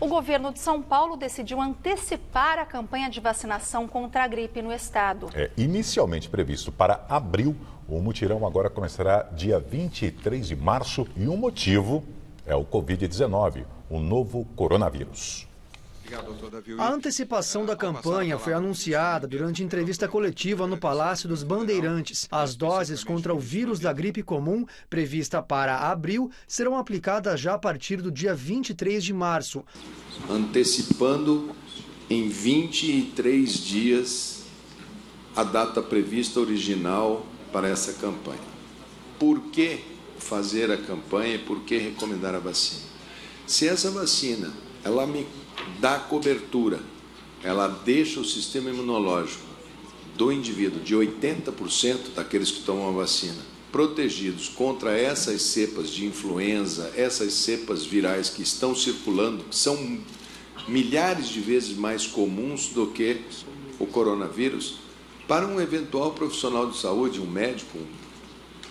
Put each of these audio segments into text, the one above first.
o governo de São Paulo decidiu antecipar a campanha de vacinação contra a gripe no estado. É inicialmente previsto para abril, o mutirão agora começará dia 23 de março e o motivo é o Covid-19, o novo coronavírus. A antecipação é, da campanha tá foi anunciada durante entrevista coletiva no Palácio dos Bandeirantes. As é doses contra o vírus da gripe comum, prevista para abril, serão aplicadas já a partir do dia 23 de março. Antecipando em 23 dias a data prevista original para essa campanha. Por que fazer a campanha e por que recomendar a vacina? Se essa vacina ela me dá cobertura, ela deixa o sistema imunológico do indivíduo, de 80% daqueles que tomam a vacina, protegidos contra essas cepas de influenza, essas cepas virais que estão circulando, que são milhares de vezes mais comuns do que o coronavírus, para um eventual profissional de saúde, um médico, um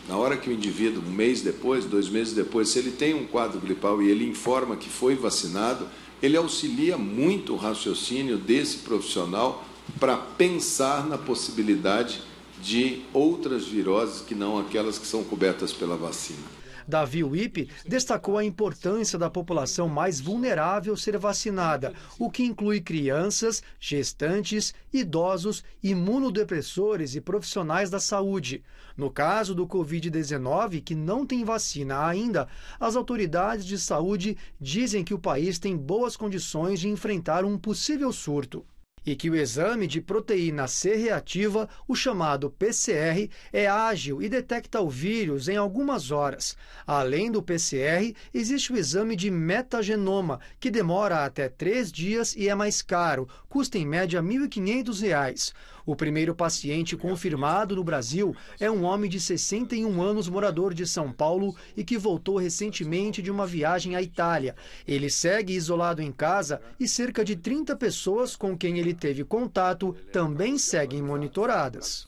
na hora que o indivíduo, um mês depois, dois meses depois, se ele tem um quadro gripal e ele informa que foi vacinado, ele auxilia muito o raciocínio desse profissional para pensar na possibilidade de outras viroses que não aquelas que são cobertas pela vacina. Davi Wipe destacou a importância da população mais vulnerável ser vacinada, o que inclui crianças, gestantes, idosos, imunodepressores e profissionais da saúde. No caso do Covid-19, que não tem vacina ainda, as autoridades de saúde dizem que o país tem boas condições de enfrentar um possível surto e que o exame de proteína C reativa, o chamado PCR, é ágil e detecta o vírus em algumas horas. Além do PCR, existe o exame de metagenoma, que demora até três dias e é mais caro, custa em média R$ 1.500. O primeiro paciente confirmado no Brasil é um homem de 61 anos, morador de São Paulo e que voltou recentemente de uma viagem à Itália. Ele segue isolado em casa e cerca de 30 pessoas com quem ele ele teve contato também seguem monitoradas.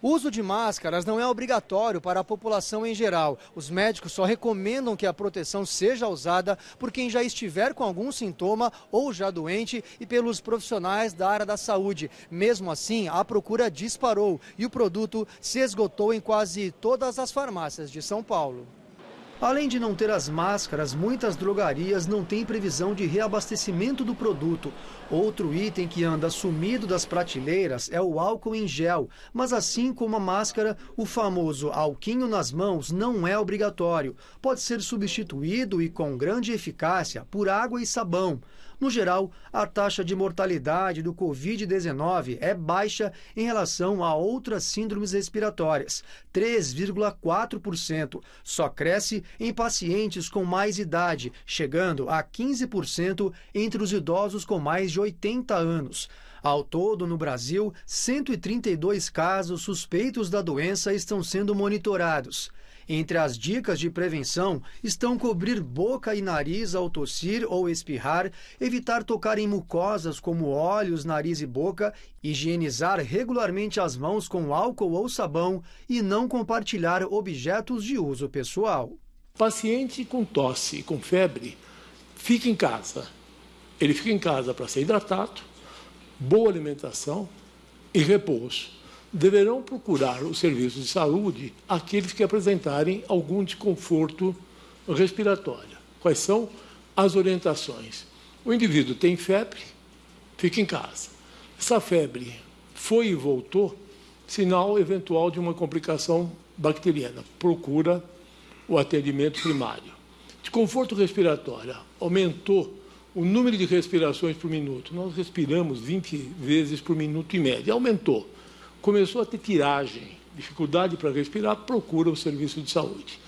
O uso de máscaras não é obrigatório para a população em geral. Os médicos só recomendam que a proteção seja usada por quem já estiver com algum sintoma ou já doente e pelos profissionais da área da saúde. Mesmo assim, a procura disparou e o produto se esgotou em quase todas as farmácias de São Paulo. Além de não ter as máscaras, muitas drogarias não têm previsão de reabastecimento do produto. Outro item que anda sumido das prateleiras é o álcool em gel, mas assim como a máscara, o famoso alquinho nas mãos não é obrigatório. Pode ser substituído e com grande eficácia por água e sabão. No geral, a taxa de mortalidade do Covid-19 é baixa em relação a outras síndromes respiratórias, 3,4%. Só cresce em pacientes com mais idade, chegando a 15% entre os idosos com mais de 80 anos. Ao todo, no Brasil, 132 casos suspeitos da doença estão sendo monitorados. Entre as dicas de prevenção estão cobrir boca e nariz ao tossir ou espirrar, evitar tocar em mucosas como olhos, nariz e boca, higienizar regularmente as mãos com álcool ou sabão e não compartilhar objetos de uso pessoal. Paciente com tosse, e com febre, fica em casa. Ele fica em casa para ser hidratado, boa alimentação e repouso deverão procurar o serviço de saúde aqueles que apresentarem algum desconforto respiratório. Quais são as orientações? O indivíduo tem febre, fica em casa. Se a febre foi e voltou, sinal eventual de uma complicação bacteriana. Procura o atendimento primário. Desconforto respiratório aumentou o número de respirações por minuto. Nós respiramos 20 vezes por minuto em média. Aumentou começou a ter tiragem, dificuldade para respirar, procura o serviço de saúde.